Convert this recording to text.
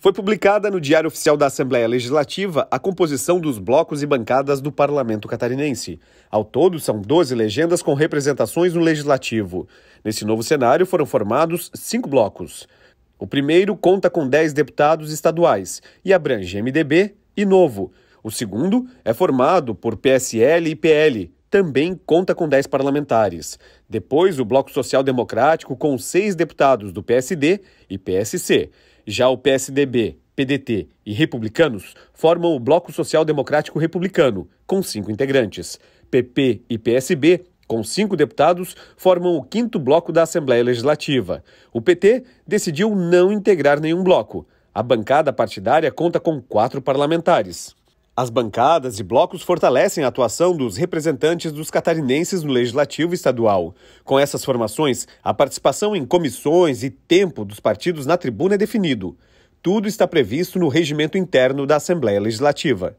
Foi publicada no Diário Oficial da Assembleia Legislativa a composição dos blocos e bancadas do parlamento catarinense. Ao todo, são 12 legendas com representações no legislativo. Nesse novo cenário, foram formados cinco blocos. O primeiro conta com 10 deputados estaduais e abrange MDB e Novo. O segundo é formado por PSL e PL, também conta com 10 parlamentares. Depois, o Bloco Social Democrático, com seis deputados do PSD e PSC. Já o PSDB, PDT e Republicanos formam o Bloco Social Democrático Republicano, com cinco integrantes. PP e PSB com cinco deputados, formam o quinto bloco da Assembleia Legislativa. O PT decidiu não integrar nenhum bloco. A bancada partidária conta com quatro parlamentares. As bancadas e blocos fortalecem a atuação dos representantes dos catarinenses no legislativo estadual. Com essas formações, a participação em comissões e tempo dos partidos na tribuna é definido. Tudo está previsto no regimento interno da Assembleia Legislativa.